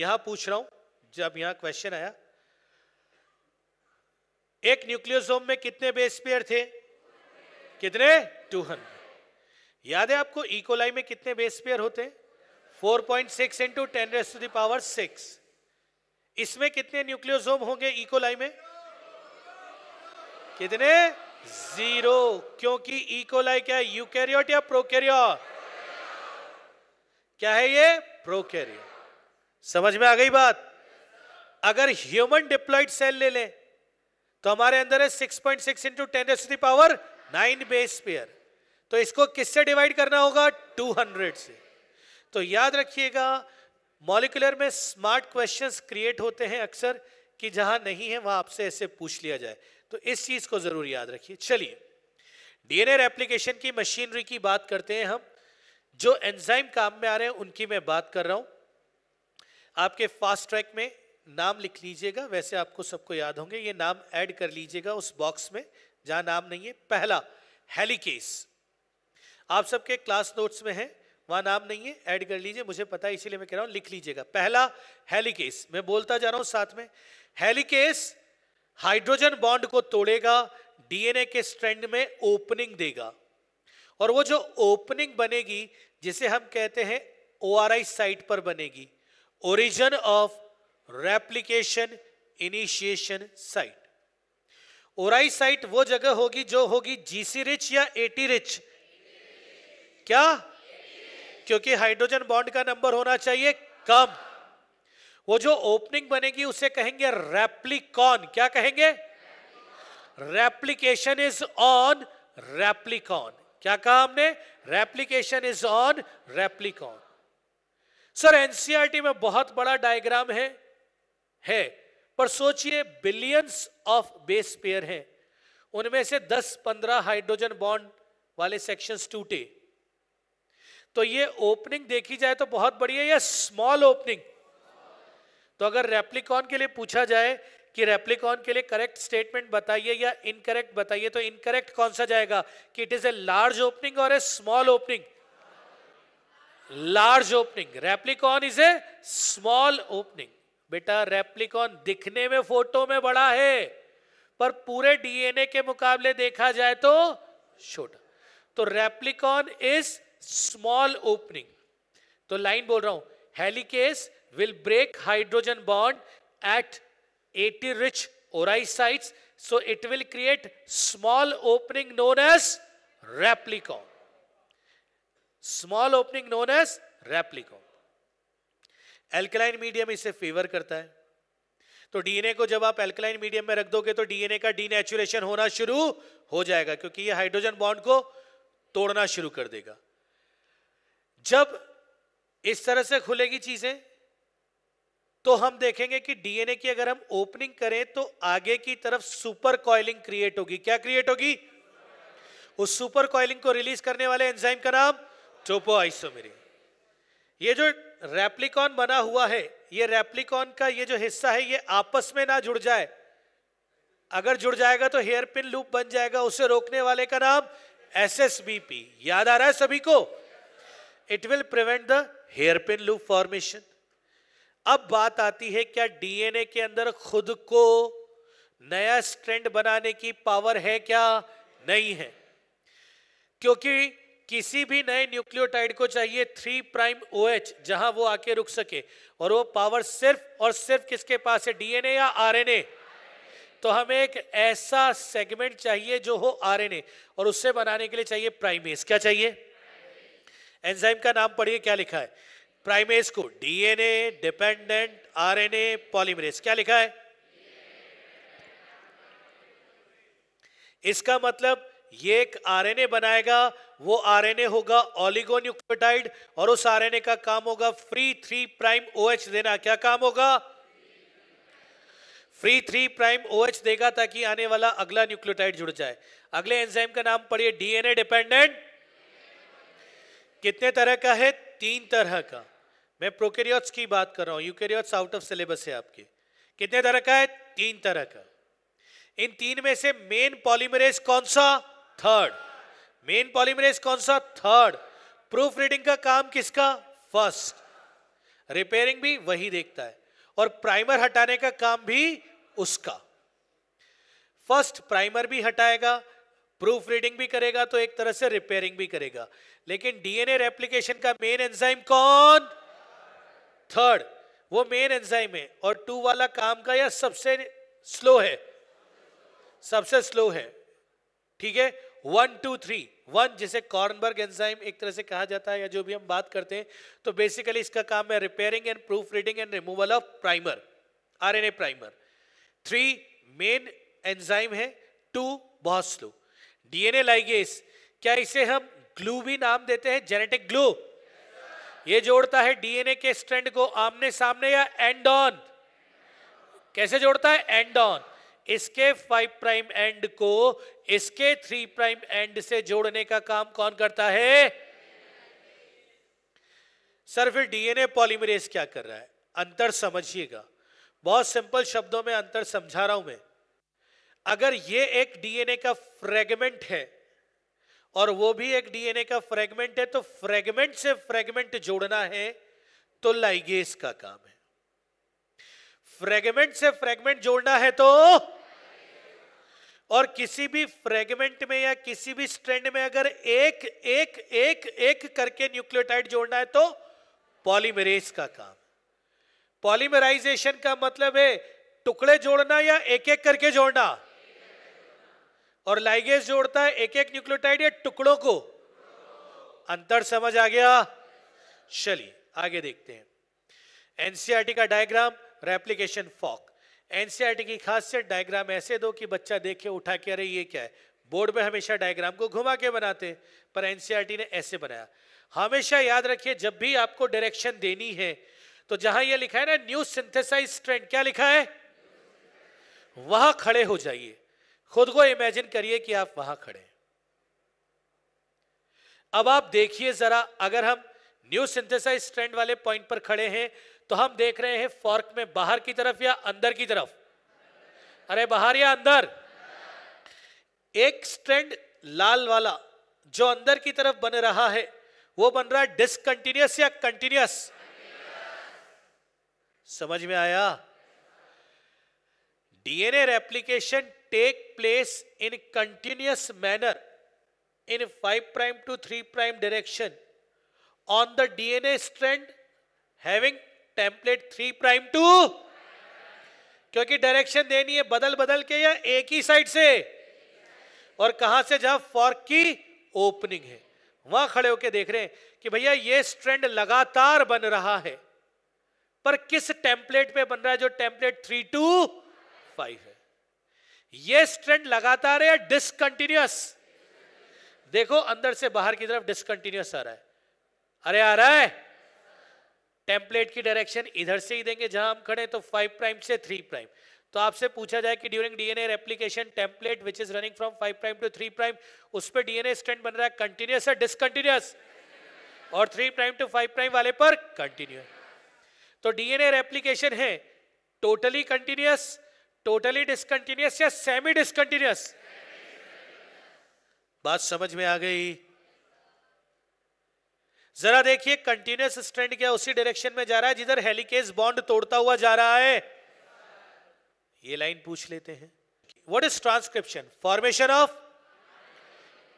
यहां पूछ रहा हूं जब यहां क्वेश्चन आया एक न्यूक्लियोसोम में कितने बेस पेयर थे कितने 200 याद है आपको इकोलाई e. में कितने बेस पेयर होते हैं 4.6 point six into ten raise to the power six इसमें कितने न्यूक्लियोसोम होंगे इकोलाई e. में कितने जीरो क्योंकि इकोलाई e क्या है यूकैरियोट या प्रोकैरियोट क्या है ये प्रोकैरियोट समझ में आ गई बात अगर ह्यूमन डिप्लॉइड सेल ले लें तो हमारे अंदर है 6.6 point six into ten S power nine base pair तो इसको किससे डिवाइड करना होगा 200 से तो याद रखिएगा मॉलिकुलर में स्मार्ट क्वेश्चंस क्रिएट होते हैं अक्सर कि जहां नहीं है वहां आपसे ऐसे पूछ लिया जाए तो इस चीज को जरूर याद रखिए चलिए डीएनए एप्लीकेशन की मशीनरी की बात करते हैं हम जो एंजाइम काम में आ रहे हैं उनकी मैं बात कर रहा हूं आपके फास्ट ट्रैक में नाम लिख लीजिएगा वैसे आपको सबको याद होंगे ये नाम ऐड कर लीजिएगा उस बॉक्स में जहां नाम नहीं है पहला हेलीकेस आप सबके क्लास नोट्स में है वहां नाम नहीं है ऐड कर लीजिए मुझे पता है इसीलिए मैं कह रहा हूं लिख लीजिएगा पहला हेलीकेस मैं बोलता जा रहा हूं साथ में हेलीकेस हाइड्रोजन बॉन्ड को तोड़ेगा डीएनए के स्ट्रैंड में ओपनिंग देगा और वो जो ओपनिंग बनेगी जिसे हम कहते हैं ओ साइट पर बनेगी origin of replication initiation site ori site वो जगह होगी जो होगी जीसी रिच या एटी रिच क्या क्योंकि हाइड्रोजन बॉन्ड का नंबर होना चाहिए कम वो जो ओपनिंग बनेगी उसे कहेंगे रेप्लिकॉन क्या कहेंगे रेप्लिकेशन इज ऑन रेप्लिकॉन क्या कहा हमने replication is on replicon sir NCERT e में बहुत बड़ा डायग्राम है है पर सोचिए बिलियंस ऑफ बेस पेयर हैं उनमें से 10-15 हाइड्रोजन बॉन्ड वाले सेक्शंस टूटे तो ये ओपनिंग देखी जाए तो बहुत बढ़िया या स्मॉल ओपनिंग तो अगर रेप्लिकॉन के लिए पूछा जाए कि रेप्लिकॉन के लिए करेक्ट स्टेटमेंट बताइए या इनकरेक्ट बताइए तो इनकरेक्ट कौन सा जाएगा कि it is a large opening और a small opening large opening replicon is a small opening बेटा रेप्लिकॉन दिखने में फोटो में बड़ा है पर पूरे डीएनए के मुकाबले देखा जाए तो छोटा तो रेप्लिकॉन इज स्मॉल ओपनिंग तो लाइन बोल रहा हूं helicase will break hydrogen bond at 80 rich ori sites so it will create small opening known as replicon small opening known as replicon alkaline medium इसे favor karta hai तो DNA को जब आप alkaline medium में रख दोगे तो DNA का डीनेचुरेशन होना शुरू हो जाएगा क्योंकि ये हाइड्रोजन बॉन्ड को तोड़ना शुरू कर देगा जब इस तरह से खुलेगी चीजें तो हम देखेंगे कि डीएनए की अगर हम ओपनिंग करें तो आगे की तरफ सुपर कॉइलिंग क्रिएट होगी क्या क्रिएट होगी उस सुपर कॉइलिंग को रिलीज करने वाले एंजाइम का नाम टोपो आइसोमेरी ये जो रेप्लिकॉन बना हुआ है ये रेप्लिकॉन का ये जो हिस्सा है ये आपस में ना जुड़ जाए अगर जुड़ जाएगा तो हेयर पिन लूप बन जाएगा उसे रोकने वाले का नाम एसएसबीपी याद आ रहा है सभी को it will prevent the hairpin loop formation अब बात आती है क्या डीएनए के अंदर खुद को नया स्ट्रैंड बनाने की पावर है क्या नहीं है क्योंकि किसी भी नए न्यूक्लियोटाइड को चाहिए थ्री प्राइम ओएच जहां वो आके रुक सके और वो पावर सिर्फ और सिर्फ किसके पास है डीएनए या आरएनए तो हमें एक ऐसा सेगमेंट चाहिए जो हो आरएनए और उससे बनाने के लिए चाहिए प्राइमेस क्या चाहिए एंजाइम का नाम पढ़िए क्या लिखा है प्राइमेस को डीएनए डिपेंडेंट आरएनए पॉलीमरेज क्या लिखा है इसका मतलब ये एक आरएनए बनाएगा वो आरएनए होगा ऑलिगोन्यूक्लियोटाइड और उस आरएनए का काम होगा फ्री थ्री प्राइम ओएच देना क्या काम होगा फ्री थ्री प्राइम ओएच देगा ताकि आने वाला अगला न्यूक्लियोटाइड जुड़ जाए अगले एंजाइम का नाम पढ़िए डीएनए डिपेंडेंट कितने तरह का है तीन तरह का मैं प्रोकेरियोट्स की बात कर रहा हूं यूकेरियोट्स आउट ऑफ सिलेबस है आपके कितने तरह का है तीन तरह का इन तीन में से मेन पॉलीमरेज कौन सा थर्ड मेन पॉलीमरेज कौन सा थर्ड प्रूफ रीडिंग का काम किसका फर्स्ट रिपेयरिंग भी वही देखता है और प्राइमर हटाने का काम भी उसका फर्स्ट प्राइमर भी हटाएगा प्रूफ रीडिंग भी करेगा तो एक तरह से रिपेयरिंग भी करेगा लेकिन डीएनए रेप्लिकेशन का मेन एंजाइम कौन थर्ड वो मेन एंजाइम है और टू वाला काम का या सबसे स्लो है सबसे स्लो है ठीक है वन टू थ्री वन जिसे कॉर्नबर्ग एंजाइम एक तरह से कहा जाता है या जो भी हम बात करते हैं तो बेसिकली इसका काम है repairing and proofreading and removal of primer RNA primer three main enzyme है टू बहुत स्लो डीएनए लाइगेस क्या इसे हम ग्लू भी नाम देते हैं जेनेटिक ग्लू ये जोड़ता है डीएनए के स्ट्रैंड को आमने सामने या एंड ऑन कैसे जोड़ता है एंड ऑन इसके फाइव प्राइम एंड को इसके थ्री प्राइम एंड से जोड़ने का काम कौन करता है सर फिर डीएनए पॉलीमरेज क्या कर रहा है अंतर समझिएगा बहुत सिंपल शब्दों में अंतर समझा रहा हूं मैं अगर ये एक डीएनए का फ्रेगमेंट है और वो भी एक डीएनए का फ्रेगमेंट है तो फ्रेगमेंट से फ्रेगमेंट जोड़ना है तो लाइगेस का काम है फ्रेगमेंट से फ्रेगमेंट जोड़ना है तो और किसी भी फ्रेगमेंट में या किसी भी स्ट्रैंड में अगर एक एक एक एक करके न्यूक्लियोटाइड जोड़ना है तो पॉलीमरेज का काम पॉलीमराइजेशन का मतलब है टुकड़े जोड़ना या एक एक करके जोड़ना और लाइगेज जोड़ता है एक एक न्यूक्लियोटाइड या टुकड़ों को अंतर समझ आ गया चलिए आगे देखते हैं एनसीआरटी e का डायग्राम रेप्लिकेशन फॉक एनसीआरटी की खासियत डायग्राम ऐसे दो कि बच्चा देखे उठा के अरे ये क्या है बोर्ड में हमेशा डायग्राम को घुमा के बनाते हैं पर एनसीआरटी e ने ऐसे बनाया हमेशा याद रखिए जब भी आपको डायरेक्शन देनी है तो जहां ये लिखा है ना न्यू सिंथेसाइज ट्रेंड क्या लिखा है वहां खड़े हो जाइए खुद को इमेजिन करिए कि आप वहां खड़े अब आप देखिए जरा अगर हम न्यू सिंथेसाइज ट्रेंड वाले पॉइंट पर खड़े हैं तो हम देख रहे हैं फॉर्क में बाहर की तरफ या अंदर की तरफ अरे बाहर या अंदर एक स्ट्रेंड लाल वाला जो अंदर की तरफ बन रहा है वो बन रहा है डिसकंटिन्यूस या कंटिन्यूस समझ में आया DNA replication take place in continuous manner in 5 prime to 3 prime direction on the DNA strand having template 3 prime to क्योंकि डायरेक्शन देनी है बदल बदल के या एक ही साइड से और कहां से जहां फॉर्क की ओपनिंग है वहां खड़े होके देख रहे हैं कि भैया ये स्ट्रेंड लगातार बन रहा है पर किस टेम्पलेट पे बन रहा है जो टेम्पलेट थ्री टू फाइव है ये स्ट्रेंड लगातार है डिसकंटिन्यूस देखो अंदर से बाहर की तरफ डिसकंटिन्यूस आ रहा है अरे आ रहा है टेम्पलेट की डायरेक्शन इधर से ही देंगे जहां हम खड़े तो फाइव प्राइम से थ्री प्राइम तो आपसे पूछा जाए कि during DNA replication template which is running from five prime to three prime उस पर डीएनए स्ट्रेंड बन रहा है कंटिन्यूस है डिसकंटिन्यूस और three prime to five prime वाले पर कंटिन्यूस तो डीएनए रेप्लीकेशन है टोटली कंटिन्यूस टोटली डिस्कंटिन्यूस या सेमी डिस्कंटिन्यूस बात समझ में आ गई जरा देखिए कंटिन्यूस स्ट्रेंड क्या उसी डायरेक्शन में जा रहा है जिधर हेलिकेज बॉन्ड तोड़ता हुआ जा रहा है ये लाइन पूछ लेते हैं what is transcription formation of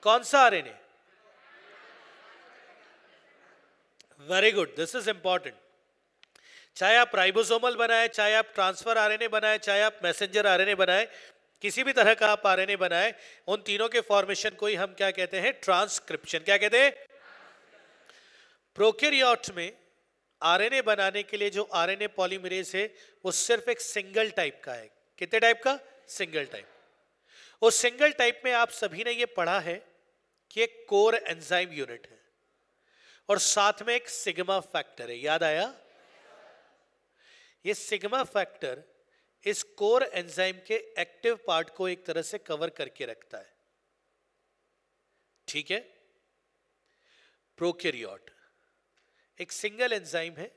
कौन सा RNA very good this is important चाहे आप राइबोसोमल बनाए चाहे आप ट्रांसफर आरएनए बनाए चाहे आप मैसेंजर आरएनए बनाए किसी भी तरह का आप आरएनए बनाए उन तीनों के फॉर्मेशन को ही हम क्या कहते हैं ट्रांसक्रिप्शन क्या कहते हैं प्रोक्यूरियोट में आरएनए बनाने के लिए जो आरएनए पॉलीमरेज है वो सिर्फ एक सिंगल टाइप का है कितने टाइप का सिंगल टाइप उस सिंगल टाइप में आप सभी ने ये पढ़ा है कि एक कोर एंजाइम यूनिट है और साथ में एक सिग्मा फैक्टर है याद आया ये सिग्मा फैक्टर इस कोर एंजाइम के एक्टिव पार्ट को एक तरह से कवर करके रखता है ठीक है प्रोकेरियोट एक सिंगल एंजाइम है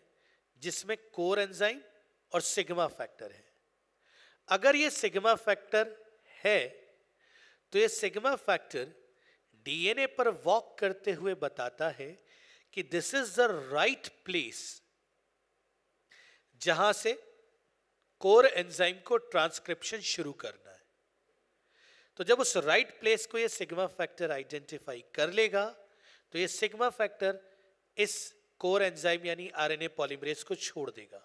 जिसमें कोर एंजाइम और सिग्मा फैक्टर है अगर ये सिग्मा फैक्टर है तो ये सिग्मा फैक्टर डीएनए पर वॉक करते हुए बताता है कि this is the right place जहां से कोर एंजाइम को ट्रांसक्रिप्शन शुरू करना है तो जब उस राइट right प्लेस को ये सिग्मा फैक्टर आइडेंटिफाई कर लेगा तो ये सिग्मा फैक्टर इस कोर एंजाइम यानी आरएनए पॉलीमरेज को छोड़ देगा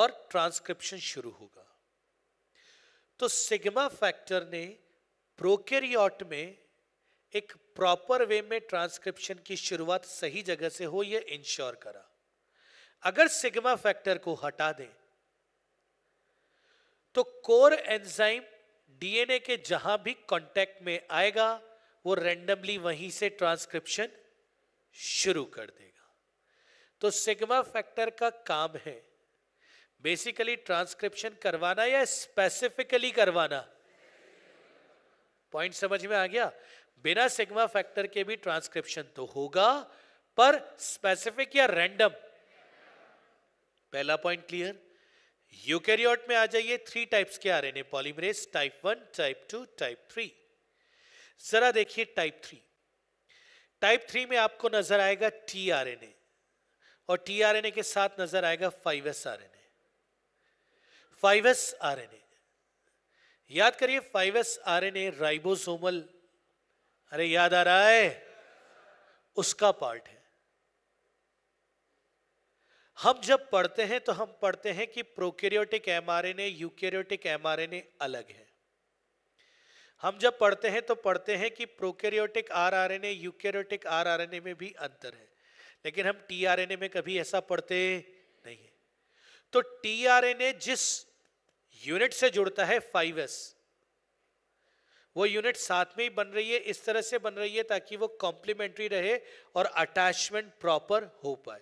और ट्रांसक्रिप्शन शुरू होगा तो सिग्मा फैक्टर ने प्रोकेरियोट में एक प्रॉपर वे में ट्रांसक्रिप्शन की शुरुआत सही जगह से हो यह इंश्योर करा अगर सिग्मा फैक्टर को हटा दें तो कोर एंजाइम डीएनए के जहां भी कांटेक्ट में आएगा वो रैंडमली वहीं से ट्रांसक्रिप्शन शुरू कर देगा तो सिग्मा फैक्टर का काम है बेसिकली ट्रांसक्रिप्शन करवाना या स्पेसिफिकली करवाना पॉइंट समझ में आ गया बिना सिग्मा फैक्टर के भी ट्रांसक्रिप्शन तो होगा पर स्पेसिफिक या रैंडम पहला पॉइंट क्लियर यूकैरियोट में आ जाइए थ्री टाइप्स के RNA polymerase type one type two type three जरा देखिए टाइप थ्री टाइप थ्री में आपको नजर आएगा टी आर एन ए और टी आर एन ए के साथ नजर आएगा five S R N A five S R N A याद करिए five S R N A ribosomal अरे याद आ रहा है उसका पार्ट है हम जब पढ़ते हैं तो हम पढ़ते हैं कि प्रोकैरियोटिक एमआरएनए यूकैरियोटिक एमआरएनए अलग है हम जब पढ़ते हैं तो पढ़ते हैं कि प्रोकेरियोटिक आरआरएनए यूकैरियोटिक आरआरएनए में भी अंतर है लेकिन हम टीआरएनए में कभी ऐसा पढ़ते नहीं है तो टीआरएनए जिस यूनिट से जुड़ता है 5s वो यूनिट साथ में ही बन रही है इस तरह से बन रही है ताकि वो कॉम्प्लीमेंट्री रहे और अटैचमेंट प्रॉपर हो पाए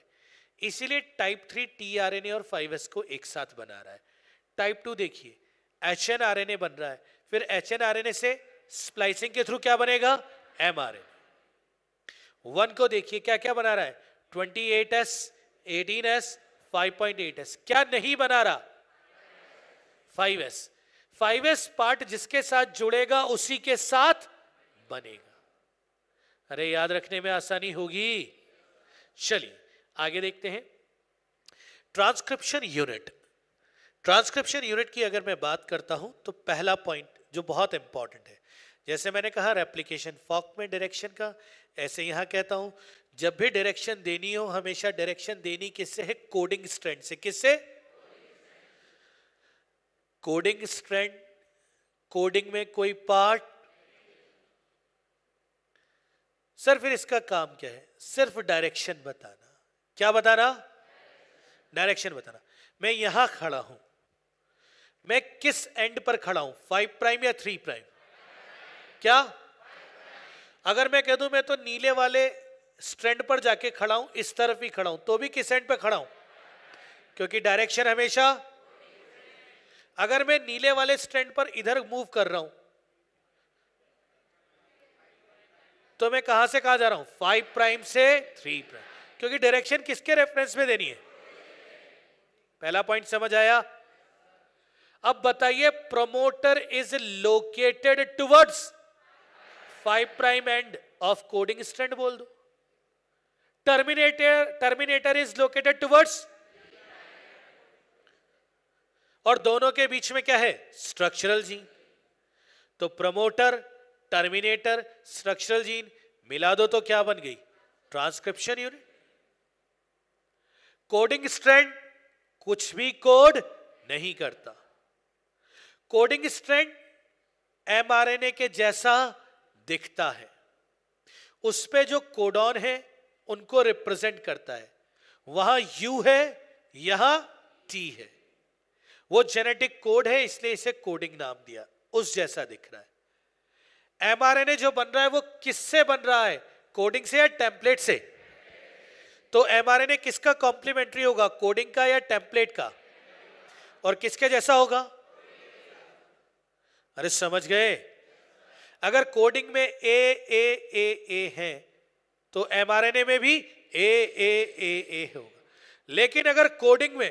इसीलिए टाइप थ्री टी और फाइव एस को एक साथ बना रहा है टाइप टू देखिए H N R N A बन रहा है फिर H N R N A से स्प्लाइसिंग के थ्रू क्या बनेगा एम आर एन वन को देखिए क्या क्या बना रहा है twenty eight S eighteen S five point eight S क्या नहीं बना रहा five S five S part जिसके साथ जुड़ेगा उसी के साथ बनेगा अरे याद रखने में आसानी होगी चलिए आगे देखते हैं ट्रांसक्रिप्शन यूनिट ट्रांसक्रिप्शन यूनिट की अगर मैं बात करता हूं तो पहला पॉइंट जो बहुत इंपॉर्टेंट है जैसे मैंने कहा रेप्लीकेशन फॉक में डायरेक्शन का ऐसे यहां कहता हूं जब भी डायरेक्शन देनी हो हमेशा डायरेक्शन देनी किससे है कोडिंग स्ट्रेंड से किससे कोडिंग स्ट्रेंड कोडिंग में कोई पार्ट सर फिर इसका काम क्या है सिर्फ डायरेक्शन बताना क्या बताना डायरेक्शन बताना मैं यहां खड़ा हूं मैं किस एंड पर खड़ा हूं फाइव प्राइम या थ्री प्राइम क्या अगर मैं कह दू मैं तो नीले वाले स्ट्रेंड पर जाके खड़ा हूं इस तरफ भी खड़ा हूं तो भी किस एंड पर खड़ा हूं क्योंकि डायरेक्शन हमेशा अगर मैं नीले वाले स्टैंड पर इधर मूव कर रहा हूं तो मैं कहां से कहा जा रहा हूं फाइव प्राइम से थ्री प्राइम क्योंकि डायरेक्शन किसके रेफरेंस में देनी है पहला पॉइंट समझ आया अब बताइए promoter is located towards five prime end of coding strand बोल दो terminator terminator is located towards और दोनों के बीच में क्या है स्ट्रक्चरल जीन तो प्रमोटर टर्मिनेटर स्ट्रक्चरल जीन मिला दो तो क्या बन गई ट्रांसक्रिप्शन यूनिट कोडिंग स्ट्रेंड कुछ भी कोड नहीं करता कोडिंग स्ट्रेंड एमआरएनए के जैसा दिखता है उस पे जो कोडॉन है उनको रिप्रेजेंट करता है वहां यू है यहां टी है वो जेनेटिक कोड है इसलिए इसे कोडिंग नाम दिया उस जैसा दिख रहा है एमआरएनए जो बन रहा है वो किससे बन रहा है कोडिंग से या टेम्पलेट से तो ए किसका कॉम्प्लीमेंट्री होगा कोडिंग का या टेम्पलेट का और किसके जैसा होगा अरे समझ गए अगर कोडिंग में ए ए ए ए है तो एमआरएनए में भी ए ए ए ए होगा लेकिन अगर कोडिंग में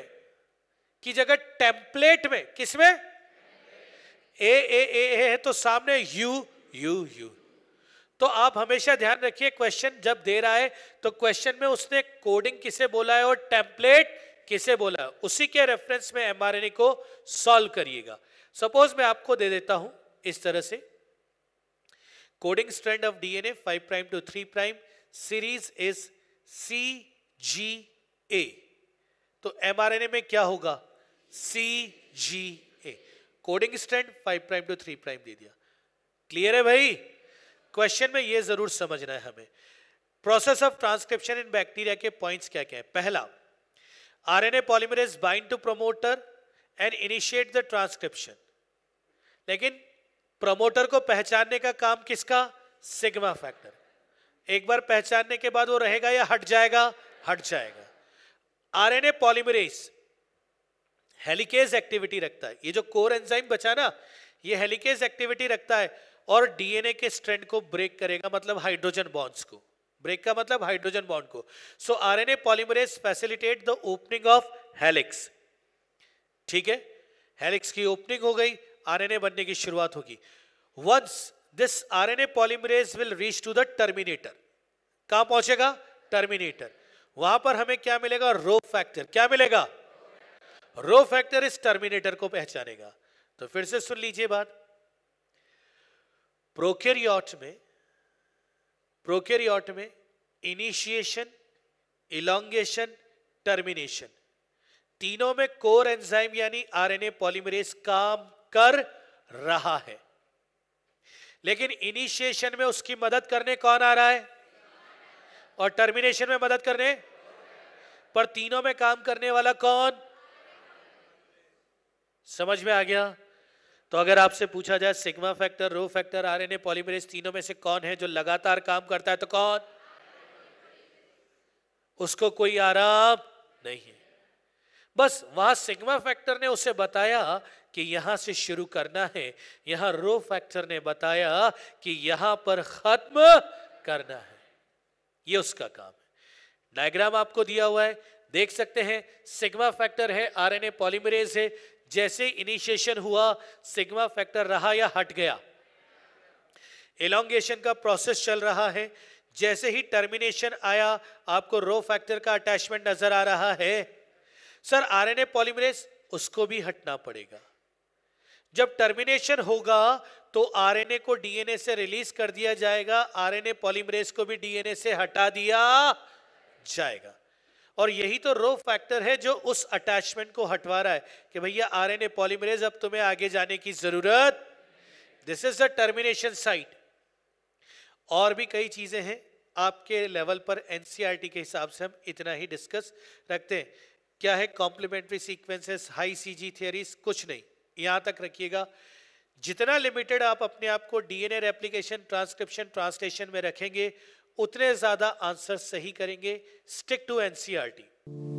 की जगह टेम्पलेट में किसमें ए ए ए है तो सामने यू यू यू तो आप हमेशा ध्यान रखिए क्वेश्चन जब दे रहा है तो क्वेश्चन में उसने कोडिंग किसे बोला है और टेम्पलेट किसे बोला है उसी के रेफरेंस में एमआरएनए को सॉल्व करिएगा सपोज मैं आपको दे देता हूं इस तरह से coding strand of DNA 5 prime to 3 prime series is C G A तो एमआरएनए में क्या होगा C G A coding strand 5 prime to 3 prime दे दिया क्लियर है भाई क्वेश्चन में ये जरूर समझना है हमें process of transcription in bacteria के पॉइंट्स क्या क्या है पहला RNA polymerase bind to promoter and initiate the transcription लेकिन प्रोमोटर को पहचानने का काम किसका सिग्मा फैक्टर एक बार पहचानने के बाद वो रहेगा या हट जाएगा हट जाएगा आरएनए पॉलीमरेज हेलिकेज एक्टिविटी रखता है ये जो कोर एंजाइम बचा ना ये हेलिकेज एक्टिविटी रखता है और डीएनए के स्ट्रेंड को ब्रेक करेगा मतलब हाइड्रोजन बॉन्ड्स को ब्रेक का मतलब हाइड्रोजन बॉन्ड को so RNA polymerase facilitate the opening of helix ठीक है हेलिक्स की ओपनिंग हो गई आरएनए बनने की शुरुआत होगी once this RNA polymerase will reach to the terminator कहां पहुंचेगा टर्मिनेटर वहां पर हमें क्या मिलेगा रो फैक्टर क्या मिलेगा रो फैक्टर इस टर्मिनेटर को पहचानेगा तो फिर से सुन लीजिए बात प्रोकेरियोट में प्रोकेरियोट में इनिशिएशन इलांगेशन टर्मिनेशन तीनों में कोर एंजाइम यानी आरएनए पॉलीमरेज काम कर रहा है लेकिन इनिशिएशन में उसकी मदद करने कौन आ रहा है और टर्मिनेशन में मदद करने पर तीनों में काम करने वाला कौन समझ में आ गया तो अगर आपसे पूछा जाए sigma factor rho factor R polymerase तीनों में से कौन है जो लगातार काम करता है तो कौन उसको कोई आराम नहीं है बस वहां सिग्मा फैक्टर ने उसे बताया कि यहां से शुरू करना है यहां रो फैक्टर ने बताया कि यहां पर खत्म करना है ये उसका काम है डायग्राम आपको दिया हुआ है देख सकते हैं सिग्मा फैक्टर है आरएनए पॉलीमरेज है जैसे इनिशिएशन हुआ सिग्मा फैक्टर रहा या हट गया एलोंगेशन का प्रोसेस चल रहा है जैसे ही टर्मिनेशन आया आपको रो फैक्टर का अटैचमेंट नजर आ रहा है सर आरएनए पॉलीमरेज उसको भी हटना पड़ेगा जब टर्मिनेशन होगा तो आरएनए को डीएनए से रिलीज कर दिया जाएगा आरएनए पॉलीमरेज को भी डीएनए से हटा दिया जाएगा और यही तो रो फैक्टर है जो उस अटैचमेंट को हटवा रहा है कि भैया आरएनए पॉलीमरेज अब तुम्हें आगे जाने की जरूरत this is the termination site और भी कई चीजें हैं आपके लेवल पर एनसीईआरटी e के हिसाब से हम इतना ही डिस्कस रखते हैं क्या है complementary sequences high CG theories कुछ नहीं यहां तक रखिएगा जितना लिमिटेड आप अपने आप को डीएनए रेप्लिकेशन ट्रांसक्रिप्शन ट्रांसलेशन में रखेंगे उतने ज़्यादा आंसर सही करेंगे स्टिक टू एनसीआरटी